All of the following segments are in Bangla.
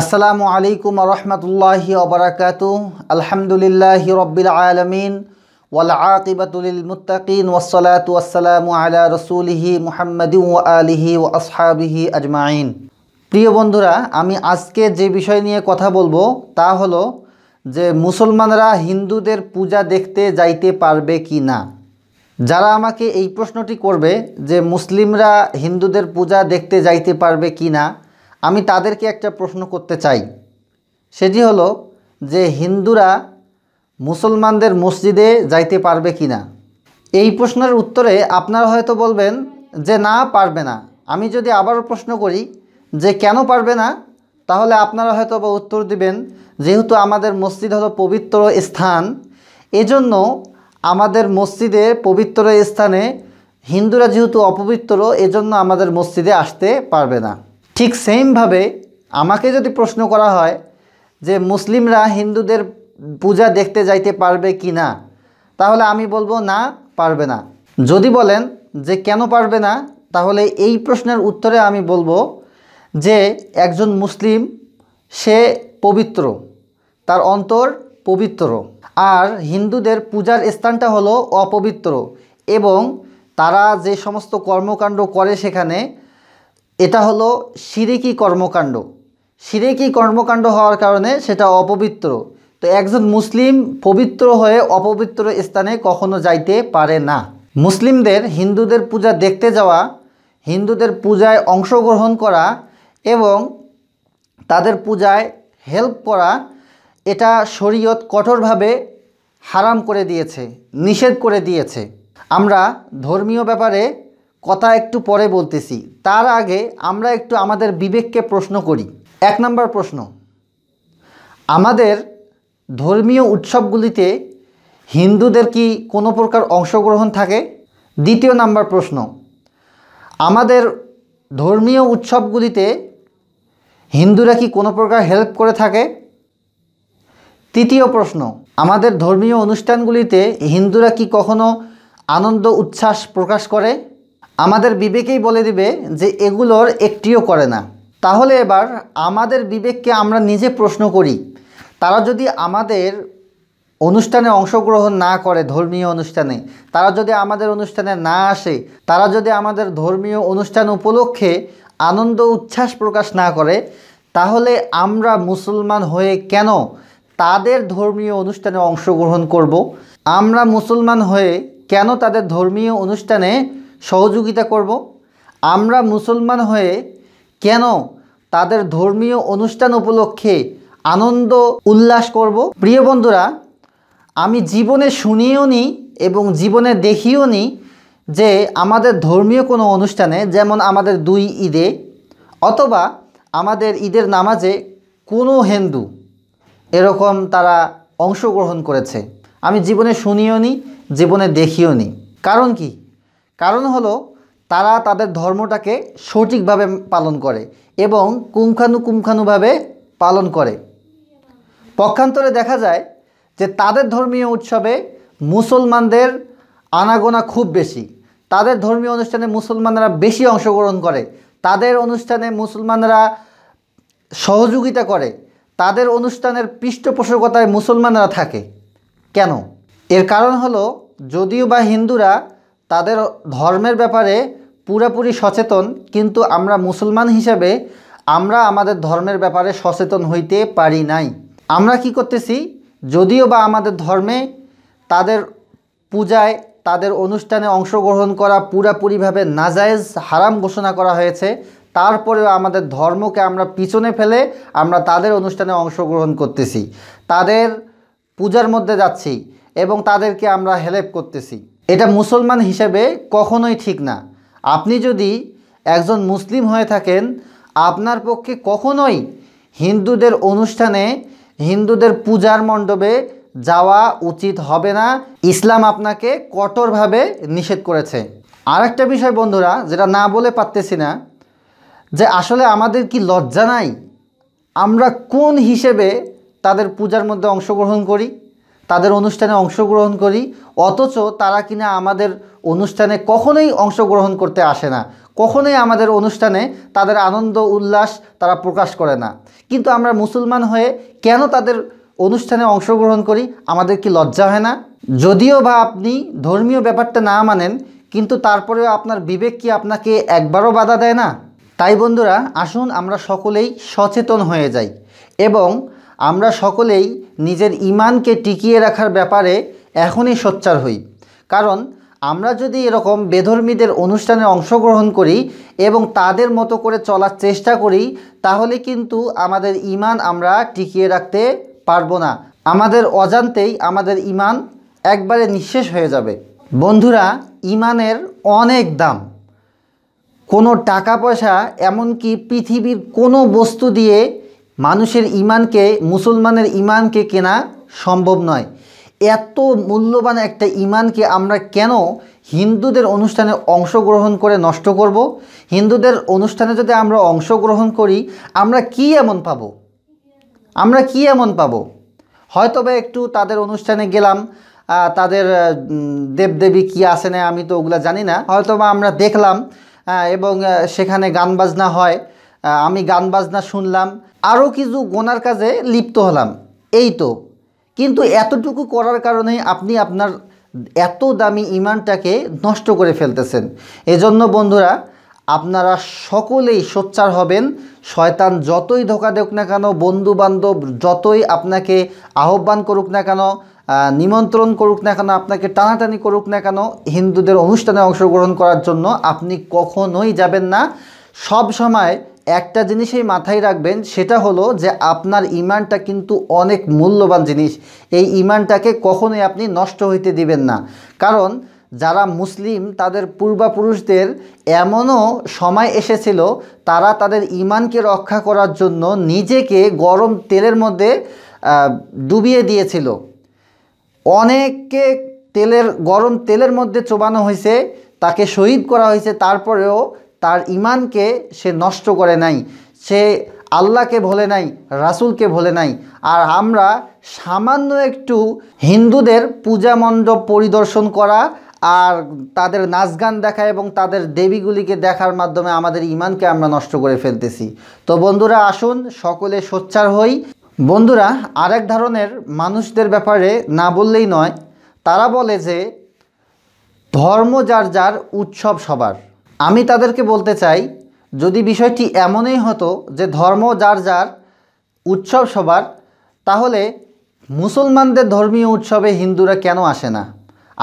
আসসালামু আলাইকুম রহমতুল্লাহি অবরাকাত আলহামদুলিল্লাহি রব্বিল আলমিন ওয়াল আকিবাতুল মুতাকিন ওয়াসলাত ওয়াসালামু আলা রসুলহি মুহাম্মদি ও আলিহি ও আসহাবিহি আজমাইন প্রিয় বন্ধুরা আমি আজকে যে বিষয় নিয়ে কথা বলবো তা হলো যে মুসলমানরা হিন্দুদের পূজা দেখতে যাইতে পারবে কি না যারা আমাকে এই প্রশ্নটি করবে যে মুসলিমরা হিন্দুদের পূজা দেখতে যাইতে পারবে কি না আমি তাদেরকে একটা প্রশ্ন করতে চাই সেটি হলো যে হিন্দুরা মুসলমানদের মসজিদে যাইতে পারবে কি না এই প্রশ্নের উত্তরে আপনারা হয়তো বলবেন যে না পারবে না আমি যদি আবারও প্রশ্ন করি যে কেন পারবে না তাহলে আপনারা হয়তো বা উত্তর দিবেন যেহেতু আমাদের মসজিদ হলো পবিত্র স্থান এজন্য আমাদের মসজিদে পবিত্র স্থানে হিন্দুরা যেহেতু অপবিত্র এজন্য আমাদের মসজিদে আসতে পারবে না ঠিক সেমভাবে আমাকে যদি প্রশ্ন করা হয় যে মুসলিমরা হিন্দুদের পূজা দেখতে যাইতে পারবে কি না তাহলে আমি বলবো না পারবে না যদি বলেন যে কেন পারবে না তাহলে এই প্রশ্নের উত্তরে আমি বলবো যে একজন মুসলিম সে পবিত্র তার অন্তর পবিত্র আর হিন্দুদের পূজার স্থানটা হলো অপবিত্র এবং তারা যে সমস্ত কর্মকাণ্ড করে সেখানে এটা হলো সিরেকি কর্মকাণ্ড সিরেকি কর্মকাণ্ড হওয়ার কারণে সেটা অপবিত্র তো একজন মুসলিম পবিত্র হয়ে অপবিত্র স্থানে কখনো যাইতে পারে না মুসলিমদের হিন্দুদের পূজা দেখতে যাওয়া হিন্দুদের পূজায় অংশগ্রহণ করা এবং তাদের পূজায় হেল্প করা এটা শরীয়ত কঠোরভাবে হারাম করে দিয়েছে নিষেধ করে দিয়েছে আমরা ধর্মীয় ব্যাপারে কথা একটু পরে বলতেছি তার আগে আমরা একটু আমাদের বিবেককে প্রশ্ন করি এক নম্বর প্রশ্ন আমাদের ধর্মীয় উৎসবগুলিতে হিন্দুদের কি কোনো প্রকার অংশগ্রহণ থাকে দ্বিতীয় নাম্বার প্রশ্ন আমাদের ধর্মীয় উৎসবগুলিতে হিন্দুরা কি কোনো প্রকার হেল্প করে থাকে তৃতীয় প্রশ্ন আমাদের ধর্মীয় অনুষ্ঠানগুলিতে হিন্দুরা কি কখনো আনন্দ উচ্ছ্বাস প্রকাশ করে আমাদের বিবেকেই বলে দিবে যে এগুলোর একটিও করে না তাহলে এবার আমাদের বিবেককে আমরা নিজে প্রশ্ন করি তারা যদি আমাদের অনুষ্ঠানে অংশগ্রহণ না করে ধর্মীয় অনুষ্ঠানে তারা যদি আমাদের অনুষ্ঠানে না আসে তারা যদি আমাদের ধর্মীয় অনুষ্ঠান উপলক্ষে আনন্দ উচ্ছ্বাস প্রকাশ না করে তাহলে আমরা মুসলমান হয়ে কেন তাদের ধর্মীয় অনুষ্ঠানে অংশগ্রহণ করব আমরা মুসলমান হয়ে কেন তাদের ধর্মীয় অনুষ্ঠানে সহযোগিতা করব আমরা মুসলমান হয়ে কেন তাদের ধর্মীয় অনুষ্ঠান উপলক্ষে আনন্দ উল্লাস করব প্রিয় বন্ধুরা আমি জীবনে শুনিও নি এবং জীবনে দেখিও নি যে আমাদের ধর্মীয় কোনো অনুষ্ঠানে যেমন আমাদের দুই ঈদে অথবা আমাদের ঈদের নামাজে কোনো হিন্দু এরকম তারা অংশগ্রহণ করেছে আমি জীবনে শুনিও নি জীবনে দেখিও নি কারণ কি কারণ হলো তারা তাদের ধর্মটাকে সঠিকভাবে পালন করে এবং কুমখানুভাবে পালন করে পক্ষান্তরে দেখা যায় যে তাদের ধর্মীয় উৎসবে মুসলমানদের আনাগোনা খুব বেশি তাদের ধর্মীয় অনুষ্ঠানে মুসলমানরা বেশি অংশগ্রহণ করে তাদের অনুষ্ঠানে মুসলমানরা সহযোগিতা করে তাদের অনুষ্ঠানের পৃষ্ঠপোষকতায় মুসলমানরা থাকে কেন এর কারণ হলো যদিও বা হিন্দুরা তাদের ধর্মের ব্যাপারে পুরোপুরি সচেতন কিন্তু আমরা মুসলমান হিসাবে আমরা আমাদের ধর্মের ব্যাপারে সচেতন হইতে পারি নাই আমরা কি করতেছি যদিও বা আমাদের ধর্মে তাদের পূজায় তাদের অনুষ্ঠানে অংশগ্রহণ করা পুরাপুরিভাবে নাজায়েজ হারাম ঘোষণা করা হয়েছে তারপরেও আমাদের ধর্মকে আমরা পিছনে ফেলে আমরা তাদের অনুষ্ঠানে অংশগ্রহণ করতেছি তাদের পূজার মধ্যে যাচ্ছি এবং তাদেরকে আমরা হেল্প করতেছি এটা মুসলমান হিসেবে কখনোই ঠিক না আপনি যদি একজন মুসলিম হয়ে থাকেন আপনার পক্ষে কখনোই হিন্দুদের অনুষ্ঠানে হিন্দুদের পূজার মণ্ডপে যাওয়া উচিত হবে না ইসলাম আপনাকে কঠোরভাবে নিষেধ করেছে আর একটা বিষয় বন্ধুরা যেটা না বলে পারতেছি না যে আসলে আমাদের কি লজ্জা নাই আমরা কোন হিসেবে তাদের পূজার মধ্যে অংশগ্রহণ করি তাদের অনুষ্ঠানে অংশগ্রহণ করি অথচ তারা কিনা আমাদের অনুষ্ঠানে কখনোই অংশগ্রহণ করতে আসে না কখনোই আমাদের অনুষ্ঠানে তাদের আনন্দ উল্লাস তারা প্রকাশ করে না কিন্তু আমরা মুসলমান হয়ে কেন তাদের অনুষ্ঠানে অংশগ্রহণ করি আমাদের কি লজ্জা হয় না যদিও বা আপনি ধর্মীয় ব্যাপারটা না মানেন কিন্তু তারপরেও আপনার বিবেক কি আপনাকে একবারও বাধা দেয় না তাই বন্ধুরা আসুন আমরা সকলেই সচেতন হয়ে যাই এবং আমরা সকলেই নিজের ইমানকে টিকিয়ে রাখার ব্যাপারে এখনই সোচ্চার হই কারণ আমরা যদি এরকম বেধর্মীদের অনুষ্ঠানে অংশগ্রহণ করি এবং তাদের মতো করে চলার চেষ্টা করি তাহলে কিন্তু আমাদের ইমান আমরা টিকিয়ে রাখতে পারবো না আমাদের অজান্তেই আমাদের ইমান একবারে নিঃশেষ হয়ে যাবে বন্ধুরা ইমানের অনেক দাম কোনো টাকা পয়সা এমনকি পৃথিবীর কোনো বস্তু দিয়ে মানুষের ইমানকে মুসলমানের ইমানকে কেনা সম্ভব নয় এত মূল্যবান একটা ইমানকে আমরা কেন হিন্দুদের অনুষ্ঠানে অংশগ্রহণ করে নষ্ট করব। হিন্দুদের অনুষ্ঠানে যদি আমরা অংশগ্রহণ করি আমরা কি এমন পাব আমরা কি এমন পাব হয়তো বা একটু তাদের অনুষ্ঠানে গেলাম তাদের দেবদেবী কি আসে না আমি তো ওগুলো জানি না হয়তো বা আমরা দেখলাম এবং সেখানে গান বাজনা হয় আমি গান বাজনা শুনলাম আরও কিছু গোনার কাজে লিপ্ত হলাম এই তো কিন্তু এতটুকু করার কারণে আপনি আপনার এত দামি ইমানটাকে নষ্ট করে ফেলতেছেন এজন্য বন্ধুরা আপনারা সকলেই সোচ্চার হবেন শয়তান যতই ধোকা দেখ না কেন বন্ধু বান্ধব যতই আপনাকে আহ্বান করুক না কেন নিমন্ত্রণ করুক না কেন আপনাকে টানাটানি করুক না কেন হিন্দুদের অনুষ্ঠানে অংশগ্রহণ করার জন্য আপনি কখনোই যাবেন না সব সময় একটা জিনিসই মাথায় রাখবেন সেটা হলো যে আপনার ইমানটা কিন্তু অনেক মূল্যবান জিনিস এই ইমানটাকে কখনোই আপনি নষ্ট হইতে দিবেন না কারণ যারা মুসলিম তাদের পূর্বাপুরুষদের এমনও সময় এসেছিল তারা তাদের ইমানকে রক্ষা করার জন্য নিজেকে গরম তেলের মধ্যে ডুবিয়ে দিয়েছিল অনেককে তেলের গরম তেলের মধ্যে চোবানো হয়েছে তাকে শহীদ করা হয়েছে তারপরেও তার ইমানকে সে নষ্ট করে নাই সে আল্লাহকে ভোলে নাই রাসুলকে ভোলে নাই আর আমরা সামান্য একটু হিন্দুদের পূজা মণ্ডপ পরিদর্শন করা আর তাদের নাচ গান দেখা এবং তাদের দেবীগুলিকে দেখার মাধ্যমে আমাদের ইমানকে আমরা নষ্ট করে ফেলতেছি তো বন্ধুরা আসুন সকলে সোচ্চার হই বন্ধুরা আরেক ধরনের মানুষদের ব্যাপারে না বললেই নয় তারা বলে যে ধর্ম যার যার উৎসব সবার আমি তাদেরকে বলতে চাই যদি বিষয়টি এমনই হতো যে ধর্ম যার যার উৎসব সবার তাহলে মুসলমানদের ধর্মীয় উৎসবে হিন্দুরা কেন আসে না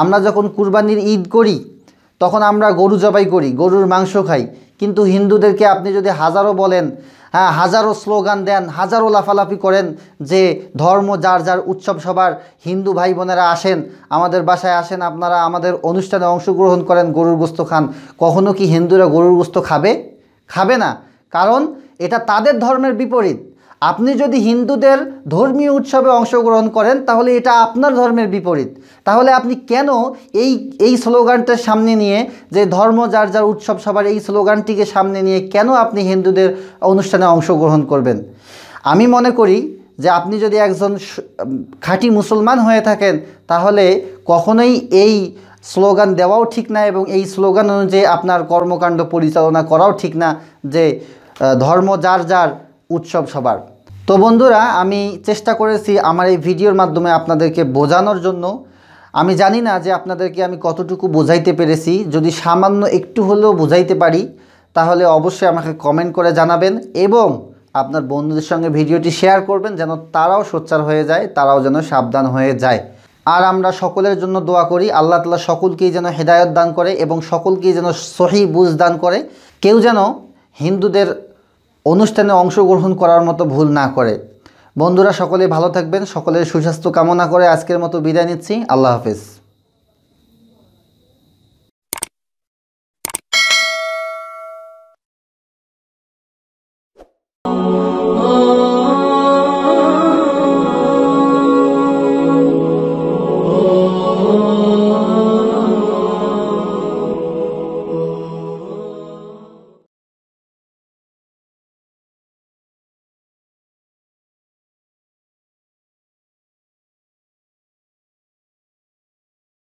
আমরা যখন কুরবানির ঈদ করি তখন আমরা গরু জবাই করি গরুর মাংস খাই কিন্তু হিন্দুদেরকে আপনি যদি হাজারও বলেন হ্যাঁ হাজারো স্লোগান দেন হাজারো লাফালাফি করেন যে ধর্ম যার যার উৎসব সবার হিন্দু ভাই বোনেরা আসেন আমাদের বাসায় আসেন আপনারা আমাদের অনুষ্ঠানে অংশগ্রহণ করেন গরুর গোস্ত খান কখনো কি হিন্দুরা গরুর গোস্ত খাবে খাবে না কারণ এটা তাদের ধর্মের বিপরীত আপনি যদি হিন্দুদের ধর্মীয় উৎসবে অংশগ্রহণ করেন তাহলে এটা আপনার ধর্মের বিপরীত তাহলে আপনি কেন এই এই স্লোগানটার সামনে নিয়ে যে ধর্ম যার যার উৎসব সবার এই স্লোগানটিকে সামনে নিয়ে কেন আপনি হিন্দুদের অনুষ্ঠানে অংশগ্রহণ করবেন আমি মনে করি যে আপনি যদি একজন খাঁটি মুসলমান হয়ে থাকেন তাহলে কখনোই এই স্লোগান দেওয়াও ঠিক না এবং এই স্লোগান অনুযায়ী আপনার কর্মকাণ্ড পরিচালনা করাও ঠিক না যে ধর্ম যার যার উৎসব সবার তো বন্ধুরা আমি চেষ্টা করেছি আমার এই ভিডিওর মাধ্যমে আপনাদেরকে বোঝানোর জন্য আমি জানি না যে আপনাদেরকে আমি কতটুকু বোঝাইতে পেরেছি যদি সামান্য একটু হলেও বোঝাইতে পারি তাহলে অবশ্যই আমাকে কমেন্ট করে জানাবেন এবং আপনার বন্ধুদের সঙ্গে ভিডিওটি শেয়ার করবেন যেন তারাও সোচ্চার হয়ে যায় তারাও যেন সাবধান হয়ে যায় আর আমরা সকলের জন্য দোয়া করি আল্লাহ তালা সকলকেই যেন হেদায়ত দান করে এবং সকলকেই যেন সহি বুঝ দান করে কেউ যেন হিন্দুদের অনুষ্ঠানে অংশগ্রহণ করার মতো ভুল না করে বন্ধুরা সকলে ভালো থাকবেন সকলের সুস্বাস্থ্য কামনা করে আজকের মতো বিদায় নিচ্ছি আল্লাহ হাফিজ